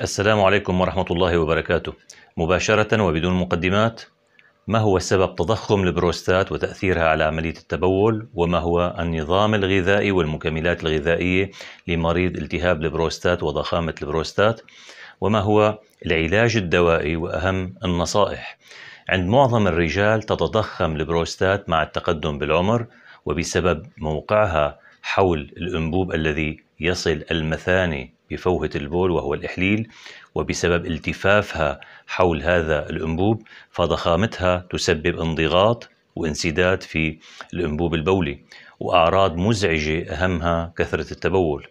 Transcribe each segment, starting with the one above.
السلام عليكم ورحمة الله وبركاته مباشرة وبدون مقدمات ما هو سبب تضخم البروستات وتأثيرها على عملية التبول وما هو النظام الغذائي والمكملات الغذائية لمريض التهاب البروستات وضخامة البروستات وما هو العلاج الدوائي وأهم النصائح عند معظم الرجال تتضخم البروستات مع التقدم بالعمر وبسبب موقعها حول الأنبوب الذي يصل المثانة بفوهة البول وهو الإحليل وبسبب التفافها حول هذا الأنبوب فضخامتها تسبب انضغاط وانسداد في الأنبوب البولي وأعراض مزعجة أهمها كثرة التبول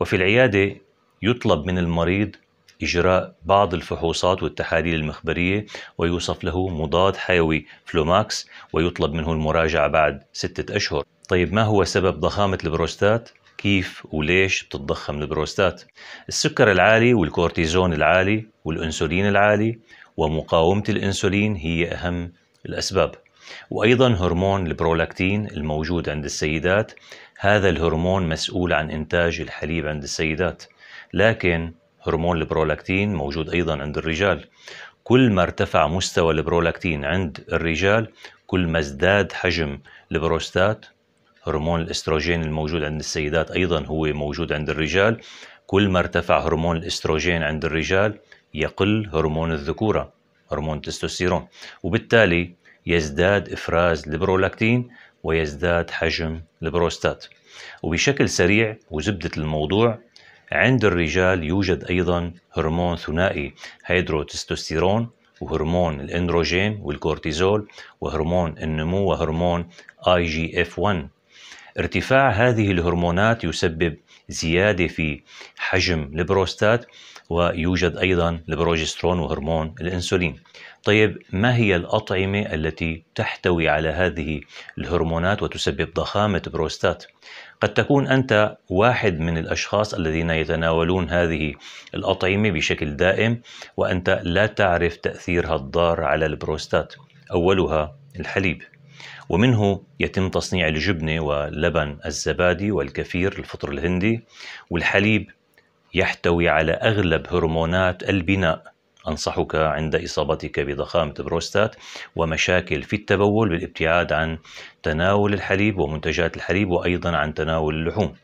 وفي العيادة يطلب من المريض إجراء بعض الفحوصات والتحاليل المخبرية ويوصف له مضاد حيوي فلوماكس ويطلب منه المراجعة بعد ستة أشهر طيب ما هو سبب ضخامة البروستات؟ كيف وليش بتتضخم البروستات السكر العالي والكورتيزون العالي والأنسولين العالي ومقاومة الأنسولين هي أهم الأسباب وأيضا هرمون البرولاكتين الموجود عند السيدات هذا الهرمون مسؤول عن إنتاج الحليب عند السيدات لكن هرمون البرولاكتين موجود أيضا عند الرجال كل ما ارتفع مستوى البرولاكتين عند الرجال كل ما ازداد حجم البروستات هرمون الاستروجين الموجود عند السيدات أيضا هو موجود عند الرجال كل ما ارتفع هرمون الاستروجين عند الرجال يقل هرمون الذكورة هرمون التستوستيرون وبالتالي يزداد إفراز البرولاكتين ويزداد حجم البروستات وبشكل سريع وزبدة الموضوع عند الرجال يوجد أيضا هرمون ثنائي هيدروتستوستيرون وهرمون الاندروجين والكورتيزول وهرمون النمو وهرمون اي جي اف 1 ارتفاع هذه الهرمونات يسبب زيادة في حجم البروستات ويوجد أيضا البروجسترون وهرمون الأنسولين طيب ما هي الأطعمة التي تحتوي على هذه الهرمونات وتسبب ضخامة بروستات؟ قد تكون أنت واحد من الأشخاص الذين يتناولون هذه الأطعمة بشكل دائم وأنت لا تعرف تأثيرها الضار على البروستات أولها الحليب ومنه يتم تصنيع الجبنة ولبن الزبادي والكفير الفطر الهندي والحليب يحتوي على أغلب هرمونات البناء أنصحك عند إصابتك بضخامة بروستات ومشاكل في التبول بالابتعاد عن تناول الحليب ومنتجات الحليب وأيضا عن تناول اللحوم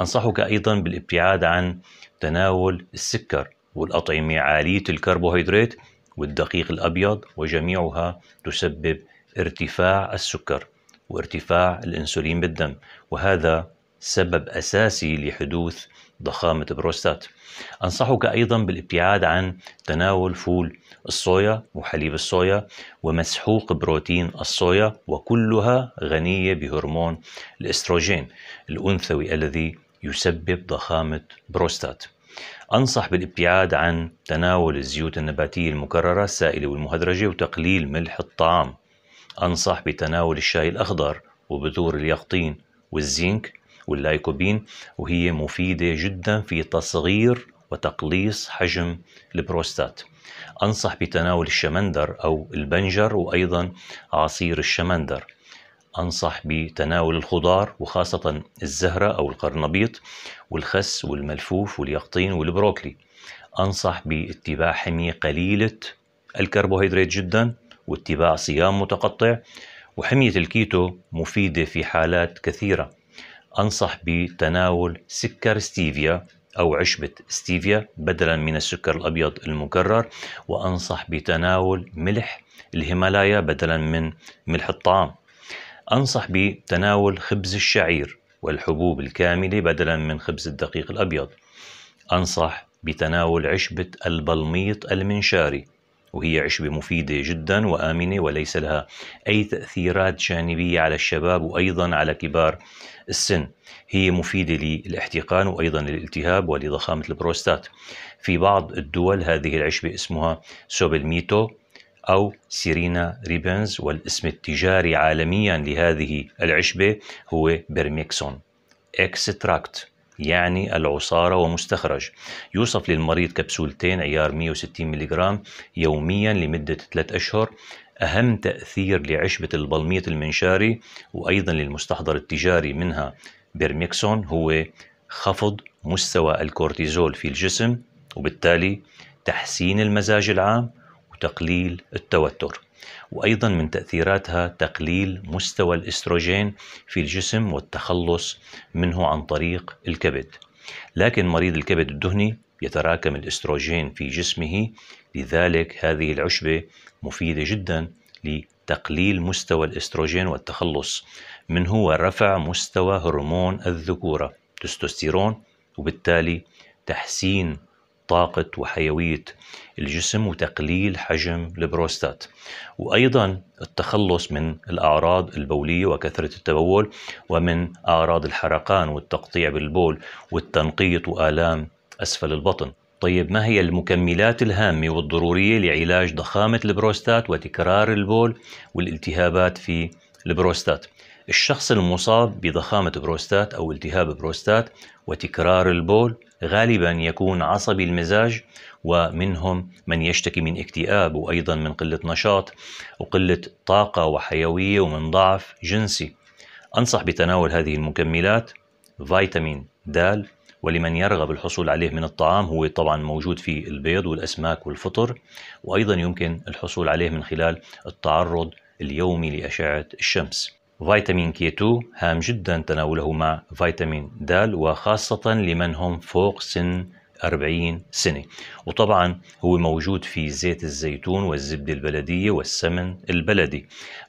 أنصحك أيضا بالابتعاد عن تناول السكر والأطعمة عالية الكربوهيدرات والدقيق الأبيض وجميعها تسبب ارتفاع السكر وارتفاع الانسولين بالدم وهذا سبب اساسي لحدوث ضخامه بروستات. انصحك ايضا بالابتعاد عن تناول فول الصويا وحليب الصويا ومسحوق بروتين الصويا وكلها غنيه بهرمون الاستروجين الانثوي الذي يسبب ضخامه بروستات. أنصح بالابتعاد عن تناول الزيوت النباتية المكررة السائلة والمهدرجة وتقليل ملح الطعام أنصح بتناول الشاي الأخضر وبذور اليقطين والزنك واللايكوبين وهي مفيدة جدا في تصغير وتقليص حجم البروستات أنصح بتناول الشمندر أو البنجر وأيضا عصير الشمندر أنصح بتناول الخضار وخاصة الزهرة أو القرنبيط والخس والملفوف واليقطين والبروكلي أنصح باتباع حمية قليلة الكربوهيدرات جداً واتباع صيام متقطع وحمية الكيتو مفيدة في حالات كثيرة أنصح بتناول سكر ستيفيا أو عشبة ستيفيا بدلا من السكر الأبيض المكرر وأنصح بتناول ملح الهيمالايا بدلا من ملح الطعام أنصح بتناول خبز الشعير والحبوب الكاملة بدلا من خبز الدقيق الأبيض أنصح بتناول عشبة البلميط المنشاري وهي عشبة مفيدة جدا وآمنة وليس لها أي تأثيرات جانبية على الشباب وأيضا على كبار السن هي مفيدة للاحتقان وأيضا للالتهاب ولضخامة البروستات في بعض الدول هذه العشبة اسمها سوبلميتو أو سيرينا ريبنز والاسم التجاري عالميا لهذه العشبة هو برميكسون اكستراكت يعني العصارة ومستخرج يوصف للمريض كبسولتين عيار 160 ملغ يوميا لمدة 3 أشهر أهم تأثير لعشبة البلميط المنشاري وأيضا للمستحضر التجاري منها بيرميكسون هو خفض مستوى الكورتيزول في الجسم وبالتالي تحسين المزاج العام وتقليل التوتر وأيضا من تأثيراتها تقليل مستوى الإستروجين في الجسم والتخلص منه عن طريق الكبد لكن مريض الكبد الدهني يتراكم الاستروجين في جسمه لذلك هذه العشبة مفيدة جدا لتقليل مستوى الاستروجين والتخلص منه ورفع مستوى هرمون الذكورة تستوستيرون وبالتالي تحسين طاقة وحيوية الجسم وتقليل حجم البروستات وأيضا التخلص من الأعراض البولية وكثرة التبول ومن أعراض الحرقان والتقطيع بالبول والتنقيط وآلام أسفل البطن طيب ما هي المكملات الهامة والضرورية لعلاج ضخامة البروستات وتكرار البول والالتهابات في البروستات الشخص المصاب بضخامة بروستات أو التهاب بروستات وتكرار البول غالبا يكون عصبي المزاج ومنهم من يشتكي من اكتئاب وأيضا من قلة نشاط وقلة طاقة وحيوية ومن ضعف جنسي أنصح بتناول هذه المكملات فيتامين د ولمن يرغب الحصول عليه من الطعام هو طبعا موجود في البيض والأسماك والفطر وأيضا يمكن الحصول عليه من خلال التعرض اليومي لأشعة الشمس فيتامين كي 2 هام جدا تناوله مع فيتامين د وخاصة لمن هم فوق سن 40 سنة وطبعا هو موجود في زيت الزيتون والزبدة البلدية والسمن البلدي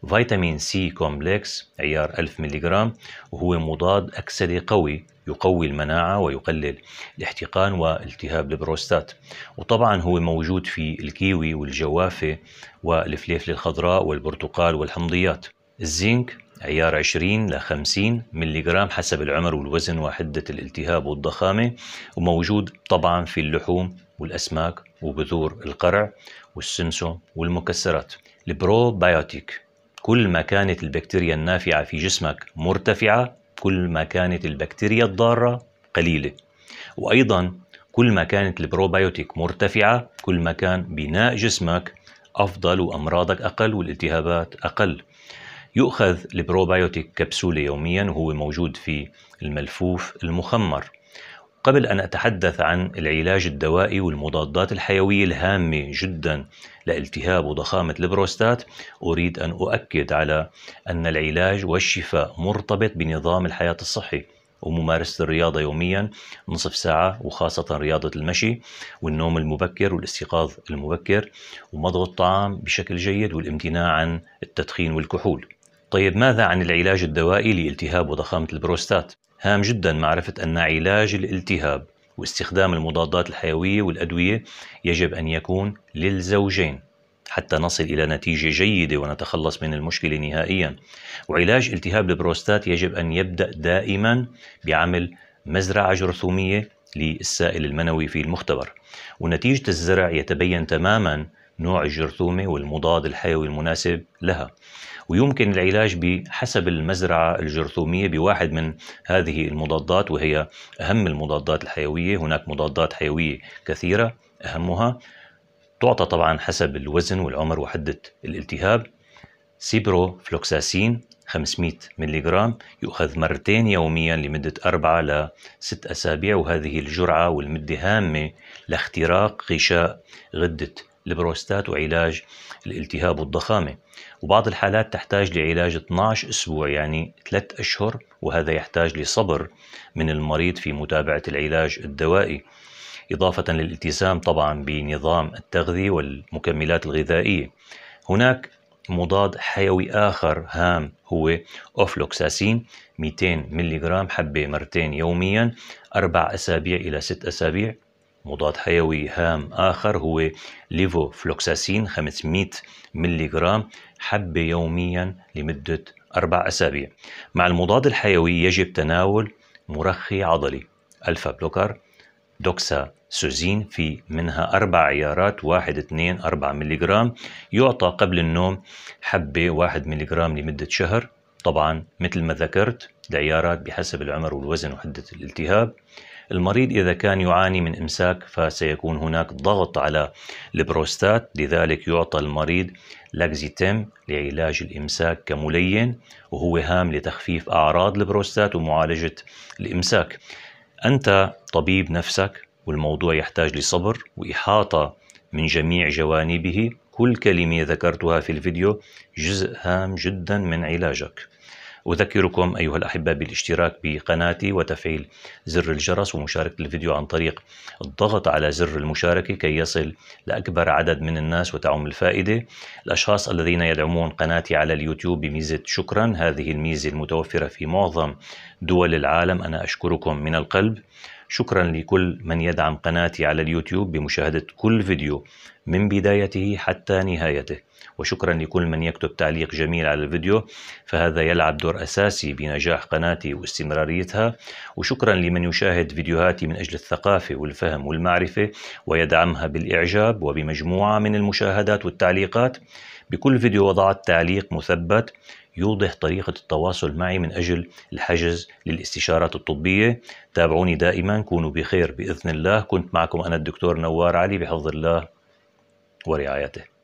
فيتامين سي كومبلكس عيار 1000 ملغ وهو مضاد أكسدة قوي يقوي المناعة ويقلل الاحتقان والتهاب البروستات وطبعا هو موجود في الكيوي والجوافة والفليفلة الخضراء والبرتقال والحمضيات الزنك عيار 20 ل 50 جرام حسب العمر والوزن وحدة الالتهاب والضخامة وموجود طبعا في اللحوم والأسماك وبذور القرع والسمسم والمكسرات البروبايوتيك كل ما كانت البكتيريا النافعة في جسمك مرتفعة كل ما كانت البكتيريا الضارة قليلة وأيضا كل ما كانت البروبايوتيك مرتفعة كل ما كان بناء جسمك أفضل وأمراضك أقل والالتهابات أقل يؤخذ البروبايوتيك كبسولة يوميا وهو موجود في الملفوف المخمر قبل أن أتحدث عن العلاج الدوائي والمضادات الحيوية الهامة جدا لالتهاب وضخامة البروستات أريد أن أؤكد على أن العلاج والشفاء مرتبط بنظام الحياة الصحي وممارسة الرياضة يوميا نصف ساعة وخاصة رياضة المشي والنوم المبكر والاستيقاظ المبكر ومضغ الطعام بشكل جيد والامتناع عن التدخين والكحول طيب ماذا عن العلاج الدوائي لالتهاب وضخامة البروستات؟ هام جدا معرفة أن علاج الالتهاب واستخدام المضادات الحيوية والأدوية يجب أن يكون للزوجين حتى نصل إلى نتيجة جيدة ونتخلص من المشكلة نهائيا وعلاج التهاب البروستات يجب أن يبدأ دائما بعمل مزرعة جرثومية للسائل المنوي في المختبر ونتيجة الزرع يتبين تماما نوع الجرثومة والمضاد الحيوي المناسب لها ويمكن العلاج بحسب المزرعة الجرثومية بواحد من هذه المضادات وهي أهم المضادات الحيوية هناك مضادات حيوية كثيرة أهمها تعطى طبعا حسب الوزن والعمر وحدة الالتهاب سيبروفلوكساسين 500 ملغ يؤخذ مرتين يوميا لمدة أربعة إلى ست أسابيع وهذه الجرعة والمدة هامة لاختراق غشاء غدة البروستات وعلاج الالتهاب والضخامة وبعض الحالات تحتاج لعلاج 12 أسبوع يعني 3 أشهر وهذا يحتاج لصبر من المريض في متابعة العلاج الدوائي إضافة للالتزام طبعا بنظام التغذية والمكملات الغذائية هناك مضاد حيوي آخر هام هو أوفلوكساسين 200 ملغ حبة مرتين يوميا أربع أسابيع إلى ست أسابيع مضاد حيوي هام آخر هو ليفوفلوكساسين 500 ملغ حبة يوميا لمدة أربع أسابيع مع المضاد الحيوي يجب تناول مرخي عضلي ألفا بلوكر دوكسا سوزين في منها أربع عيارات 1 2 4 ملغ يعطى قبل النوم حبة 1 ملغ لمدة شهر طبعا مثل ما ذكرت العيارات بحسب العمر والوزن وحدة الالتهاب المريض إذا كان يعاني من إمساك فسيكون هناك ضغط على البروستات لذلك يعطى المريض لاكزيتيم لعلاج الإمساك كملين وهو هام لتخفيف أعراض البروستات ومعالجة الإمساك أنت طبيب نفسك والموضوع يحتاج لصبر وإحاطة من جميع جوانبه كل كلمة ذكرتها في الفيديو جزء هام جدا من علاجك أذكركم أيها الأحبة بالاشتراك بقناتي وتفعيل زر الجرس ومشاركة الفيديو عن طريق الضغط على زر المشاركة كي يصل لأكبر عدد من الناس وتعم الفائدة الأشخاص الذين يدعمون قناتي على اليوتيوب بميزة شكرا هذه الميزة المتوفرة في معظم دول العالم أنا أشكركم من القلب شكرا لكل من يدعم قناتي على اليوتيوب بمشاهدة كل فيديو من بدايته حتى نهايته وشكرا لكل من يكتب تعليق جميل على الفيديو فهذا يلعب دور أساسي بنجاح قناتي واستمراريتها وشكرا لمن يشاهد فيديوهاتي من أجل الثقافة والفهم والمعرفة ويدعمها بالإعجاب وبمجموعة من المشاهدات والتعليقات بكل فيديو وضعت تعليق مثبت يوضح طريقة التواصل معي من أجل الحجز للاستشارات الطبية تابعوني دائما كونوا بخير بإذن الله كنت معكم أنا الدكتور نوار علي بحفظ الله ورعايته